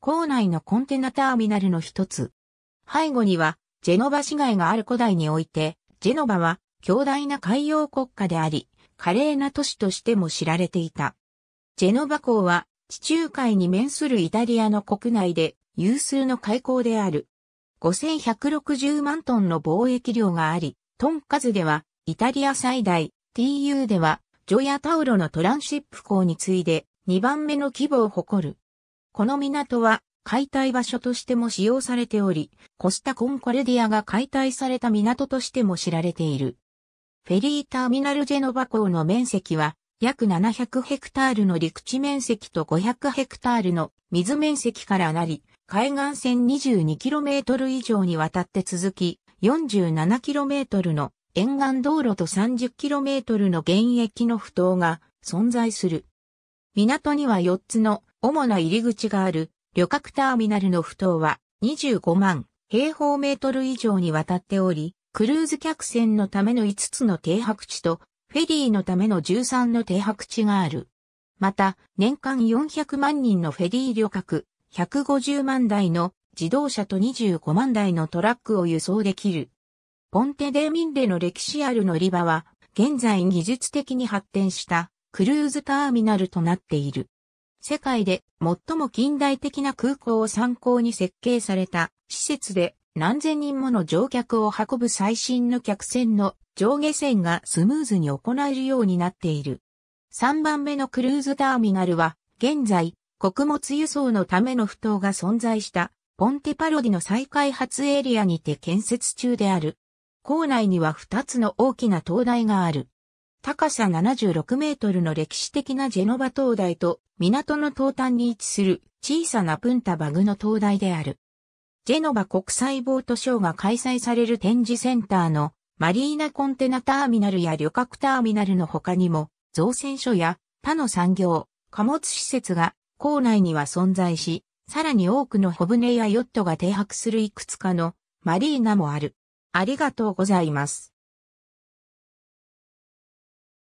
構内のコンテナターミナルの一つ。背後には、ジェノバ市街がある古代において、ジェノバは強大な海洋国家であり、華麗な都市としても知られていた。ジェノバ港は地中海に面するイタリアの国内で有数の海港である。5160万トンの貿易量があり、トン数ではイタリア最大、TU ではジョヤタウロのトランシップ港に次いで2番目の規模を誇る。この港は解体場所としても使用されており、コスタ・コンコルディアが解体された港としても知られている。フェリーターミナルジェノバ港の面積は約700ヘクタールの陸地面積と500ヘクタールの水面積からなり、海岸線 22km 以上にわたって続き、47km の沿岸道路と 30km の現役の埠頭が存在する。港には4つの主な入り口がある旅客ターミナルの不当は25万平方メートル以上にわたっており、クルーズ客船のための5つの停泊地と、フェリーのための13の停泊地がある。また、年間400万人のフェリー旅客、150万台の自動車と25万台のトラックを輸送できる。ポンテデーミンデの歴史ある乗り場は、現在技術的に発展したクルーズターミナルとなっている。世界で最も近代的な空港を参考に設計された施設で何千人もの乗客を運ぶ最新の客船の上下線がスムーズに行えるようになっている。3番目のクルーズターミナルは現在穀物輸送のための不当が存在したポンテパロディの再開発エリアにて建設中である。校内には2つの大きな灯台がある。高さ76メートルの歴史的なジェノバ灯台と港の東端に位置する小さなプンタバグの灯台である。ジェノバ国際ボートショーが開催される展示センターのマリーナコンテナターミナルや旅客ターミナルの他にも造船所や他の産業、貨物施設が校内には存在し、さらに多くの小船やヨットが停泊するいくつかのマリーナもある。ありがとうございます。